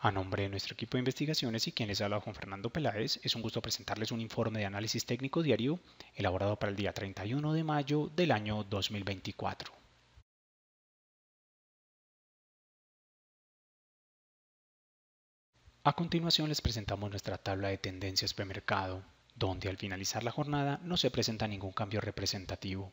A nombre de nuestro equipo de investigaciones y quien les habla Juan Fernando Peláez, es un gusto presentarles un informe de análisis técnico diario elaborado para el día 31 de mayo del año 2024. A continuación les presentamos nuestra tabla de tendencias mercado, donde al finalizar la jornada no se presenta ningún cambio representativo.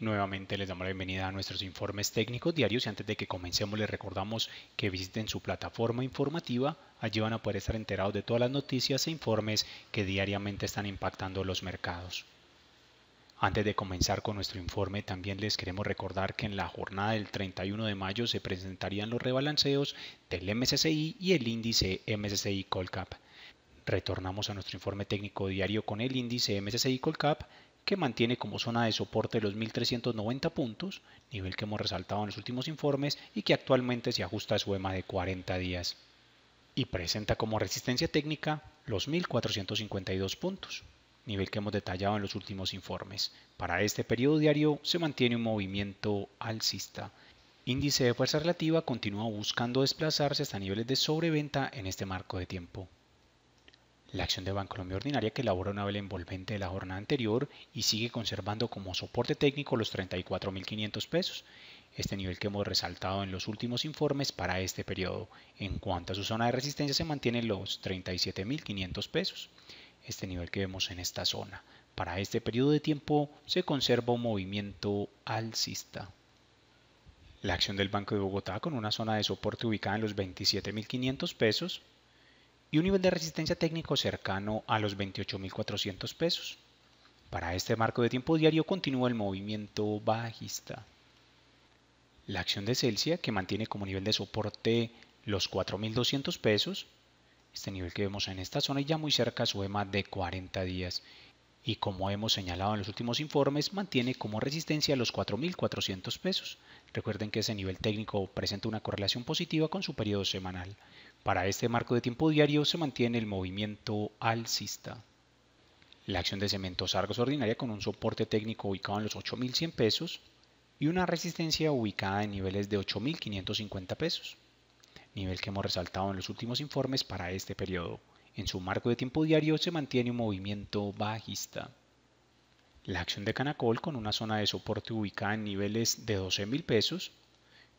Nuevamente les damos la bienvenida a nuestros informes técnicos diarios y antes de que comencemos les recordamos que visiten su plataforma informativa, allí van a poder estar enterados de todas las noticias e informes que diariamente están impactando los mercados. Antes de comenzar con nuestro informe, también les queremos recordar que en la jornada del 31 de mayo se presentarían los rebalanceos del MSCI y el índice MSCI Colcap. Retornamos a nuestro informe técnico diario con el índice MSCI Colcap que mantiene como zona de soporte los 1.390 puntos, nivel que hemos resaltado en los últimos informes y que actualmente se ajusta a su EMA de 40 días, y presenta como resistencia técnica los 1.452 puntos, nivel que hemos detallado en los últimos informes. Para este periodo diario se mantiene un movimiento alcista. Índice de fuerza relativa continúa buscando desplazarse hasta niveles de sobreventa en este marco de tiempo. La acción de Bancolombia Ordinaria que elabora una vela envolvente de la jornada anterior y sigue conservando como soporte técnico los 34.500 pesos, este nivel que hemos resaltado en los últimos informes para este periodo. En cuanto a su zona de resistencia se mantienen los 37.500 pesos, este nivel que vemos en esta zona. Para este periodo de tiempo se conserva un movimiento alcista. La acción del Banco de Bogotá con una zona de soporte ubicada en los 27.500 pesos y un nivel de resistencia técnico cercano a los 28.400 pesos. Para este marco de tiempo diario continúa el movimiento bajista. La acción de Celsius que mantiene como nivel de soporte los 4.200 pesos, este nivel que vemos en esta zona ya muy cerca sube su e de 40 días, y como hemos señalado en los últimos informes, mantiene como resistencia los 4.400 pesos. Recuerden que ese nivel técnico presenta una correlación positiva con su periodo semanal. Para este marco de tiempo diario se mantiene el movimiento alcista. La acción de cementos Argos ordinaria con un soporte técnico ubicado en los 8.100 pesos y una resistencia ubicada en niveles de 8.550 pesos, nivel que hemos resaltado en los últimos informes para este periodo. En su marco de tiempo diario se mantiene un movimiento bajista. La acción de Canacol con una zona de soporte ubicada en niveles de 12.000 pesos,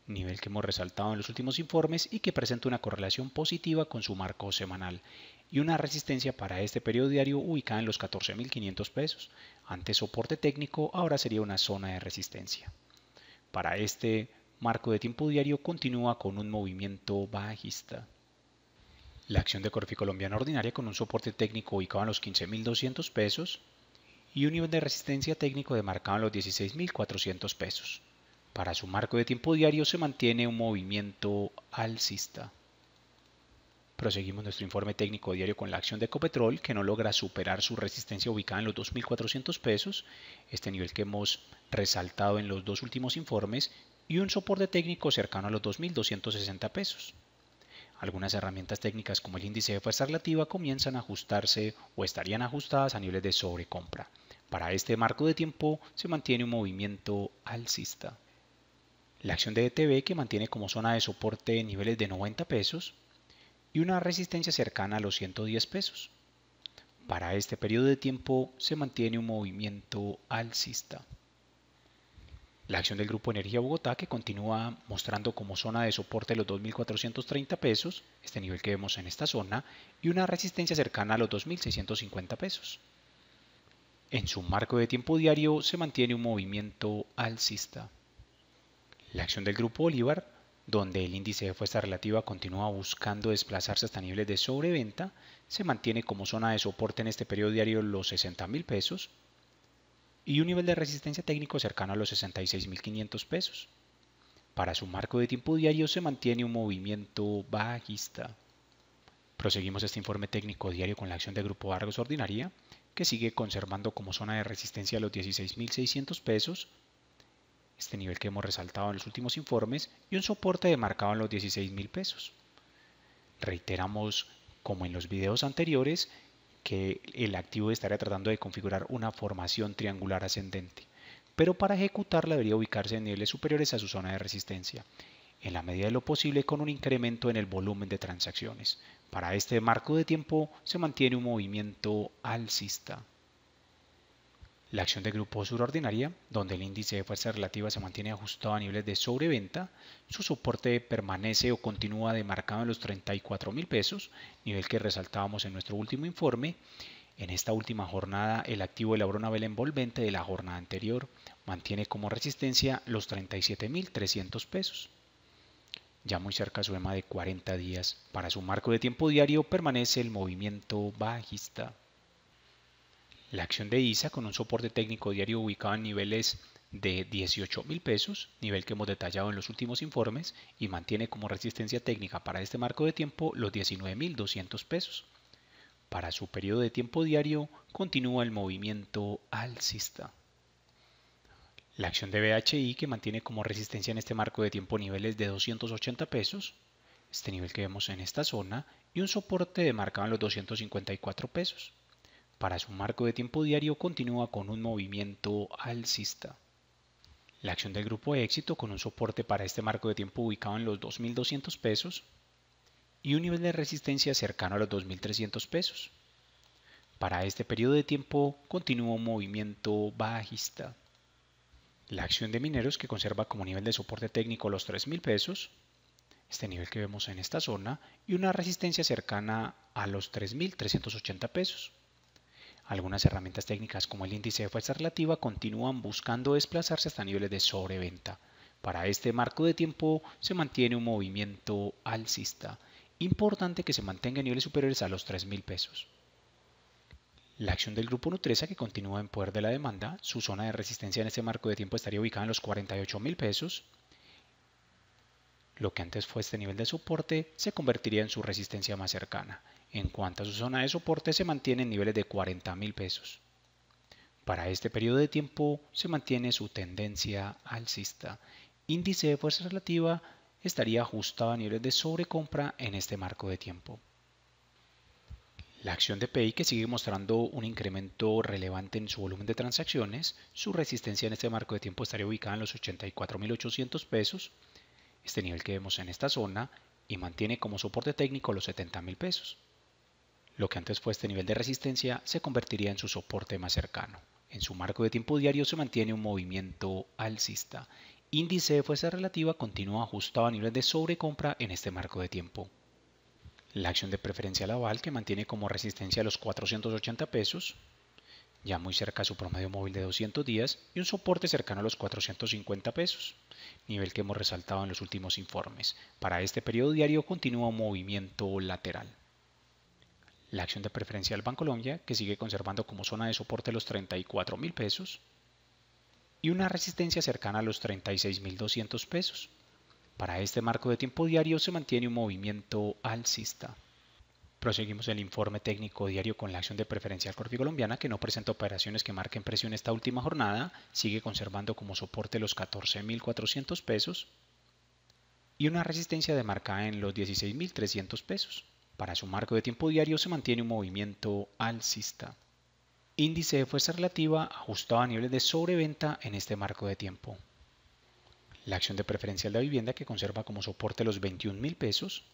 nivel que hemos resaltado en los últimos informes y que presenta una correlación positiva con su marco semanal y una resistencia para este periodo diario ubicada en los 14.500 pesos. Ante soporte técnico ahora sería una zona de resistencia. Para este marco de tiempo diario continúa con un movimiento bajista. La acción de Corfi Colombiana Ordinaria con un soporte técnico ubicado en los 15.200 pesos, y un nivel de resistencia técnico demarcado en los 16.400 pesos. Para su marco de tiempo diario se mantiene un movimiento alcista. Proseguimos nuestro informe técnico diario con la acción de Ecopetrol, que no logra superar su resistencia ubicada en los 2.400 pesos, este nivel que hemos resaltado en los dos últimos informes, y un soporte técnico cercano a los 2.260 pesos. Algunas herramientas técnicas como el índice de fuerza relativa comienzan a ajustarse o estarían ajustadas a niveles de sobrecompra. Para este marco de tiempo se mantiene un movimiento alcista. La acción de ETB que mantiene como zona de soporte niveles de 90 pesos y una resistencia cercana a los 110 pesos. Para este periodo de tiempo se mantiene un movimiento alcista. La acción del Grupo Energía Bogotá que continúa mostrando como zona de soporte los 2.430 pesos, este nivel que vemos en esta zona, y una resistencia cercana a los 2.650 pesos. En su marco de tiempo diario se mantiene un movimiento alcista. La acción del Grupo Bolívar, donde el índice de fuerza relativa continúa buscando desplazarse hasta niveles de sobreventa, se mantiene como zona de soporte en este periodo diario los 60.000 pesos, y un nivel de resistencia técnico cercano a los 66.500 pesos. Para su marco de tiempo diario se mantiene un movimiento bajista. Proseguimos este informe técnico diario con la acción de Grupo Argos Ordinaria, que sigue conservando como zona de resistencia los 16.600 pesos, este nivel que hemos resaltado en los últimos informes, y un soporte demarcado en los 16.000 pesos. Reiteramos, como en los videos anteriores, que el activo estaría tratando de configurar una formación triangular ascendente, pero para ejecutarla debería ubicarse en niveles superiores a su zona de resistencia, en la medida de lo posible con un incremento en el volumen de transacciones. Para este marco de tiempo se mantiene un movimiento alcista la acción de grupo surordinaria, donde el índice de fuerza relativa se mantiene ajustado a niveles de sobreventa, su soporte permanece o continúa demarcado en los 34 mil pesos, nivel que resaltábamos en nuestro último informe. En esta última jornada, el activo de una vela envolvente de la jornada anterior, mantiene como resistencia los mil 37.300 pesos. Ya muy cerca su EMA de 40 días. Para su marco de tiempo diario permanece el movimiento bajista. La acción de ISA con un soporte técnico diario ubicado en niveles de $18,000, pesos, nivel que hemos detallado en los últimos informes, y mantiene como resistencia técnica para este marco de tiempo los $19,200. pesos. Para su periodo de tiempo diario continúa el movimiento alcista. La acción de BHI que mantiene como resistencia en este marco de tiempo niveles de 280 pesos, este nivel que vemos en esta zona, y un soporte de en los 254 pesos para su marco de tiempo diario continúa con un movimiento alcista. La acción del grupo de éxito con un soporte para este marco de tiempo ubicado en los 2.200 pesos y un nivel de resistencia cercano a los 2.300 pesos. Para este periodo de tiempo continúa un movimiento bajista. La acción de mineros que conserva como nivel de soporte técnico los 3.000 pesos, este nivel que vemos en esta zona, y una resistencia cercana a los 3.380 pesos. Algunas herramientas técnicas como el índice de fuerza relativa continúan buscando desplazarse hasta niveles de sobreventa. Para este marco de tiempo se mantiene un movimiento alcista. Importante que se mantenga en niveles superiores a los 3.000 pesos. La acción del grupo Nutresa que continúa en poder de la demanda, su zona de resistencia en este marco de tiempo estaría ubicada en los 48 mil pesos. Lo que antes fue este nivel de soporte se convertiría en su resistencia más cercana. En cuanto a su zona de soporte, se mantiene en niveles de 40 mil pesos. Para este periodo de tiempo se mantiene su tendencia alcista. Índice de fuerza relativa estaría ajustado a niveles de sobrecompra en este marco de tiempo. La acción de PI que sigue mostrando un incremento relevante en su volumen de transacciones, su resistencia en este marco de tiempo estaría ubicada en los 84.800 pesos, este nivel que vemos en esta zona, y mantiene como soporte técnico los 70.000 pesos. Lo que antes fue este nivel de resistencia se convertiría en su soporte más cercano. En su marco de tiempo diario se mantiene un movimiento alcista. Índice de fuerza relativa continúa ajustado a niveles de sobrecompra en este marco de tiempo. La acción de preferencia laval que mantiene como resistencia los 480 pesos, ya muy cerca a su promedio móvil de 200 días y un soporte cercano a los 450 pesos, nivel que hemos resaltado en los últimos informes. Para este periodo diario continúa un movimiento lateral la acción de preferencia del Bancolombia, que sigue conservando como zona de soporte los 34 mil pesos, y una resistencia cercana a los 36 mil 200 pesos. Para este marco de tiempo diario se mantiene un movimiento alcista. Proseguimos el informe técnico diario con la acción de preferencial corte Colombiana, que no presenta operaciones que marquen presión esta última jornada, sigue conservando como soporte los 14.400 pesos y una resistencia demarcada en los 16.300 pesos. Para su marco de tiempo diario se mantiene un movimiento alcista. Índice de fuerza relativa ajustado a niveles de sobreventa en este marco de tiempo. La acción de preferencia de vivienda que conserva como soporte los 21.000 pesos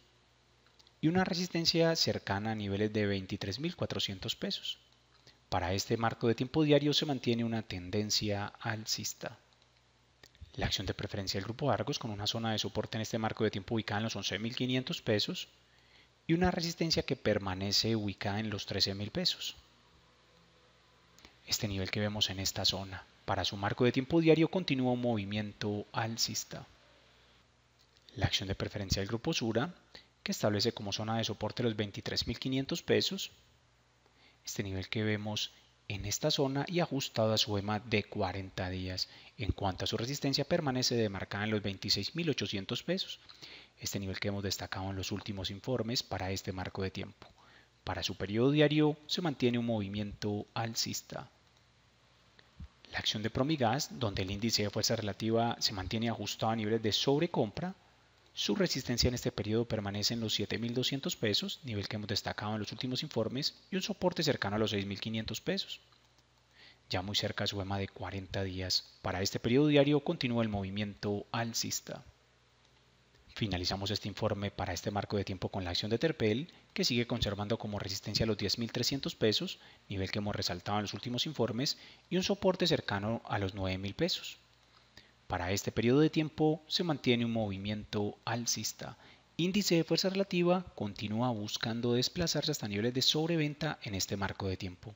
y una resistencia cercana a niveles de 23.400 pesos. Para este marco de tiempo diario se mantiene una tendencia alcista. La acción de preferencia del grupo Argos con una zona de soporte en este marco de tiempo ubicada en los 11.500 pesos y una resistencia que permanece ubicada en los 13,000 pesos. Este nivel que vemos en esta zona, para su marco de tiempo diario, continúa un movimiento alcista. La acción de preferencia del grupo Sura, que establece como zona de soporte los 23.500 pesos, este nivel que vemos en esta zona y ajustado a su EMA de 40 días. En cuanto a su resistencia, permanece demarcada en los 26.800 pesos este nivel que hemos destacado en los últimos informes para este marco de tiempo. Para su periodo diario se mantiene un movimiento alcista. La acción de Promigas, donde el índice de fuerza relativa se mantiene ajustado a niveles de sobrecompra, su resistencia en este periodo permanece en los 7.200 pesos, nivel que hemos destacado en los últimos informes, y un soporte cercano a los 6.500 pesos. Ya muy cerca su EMA de 40 días, para este periodo diario continúa el movimiento alcista. Finalizamos este informe para este marco de tiempo con la acción de Terpel, que sigue conservando como resistencia los 10.300 pesos, nivel que hemos resaltado en los últimos informes, y un soporte cercano a los 9.000 pesos. Para este periodo de tiempo se mantiene un movimiento alcista. Índice de fuerza relativa continúa buscando desplazarse hasta niveles de sobreventa en este marco de tiempo.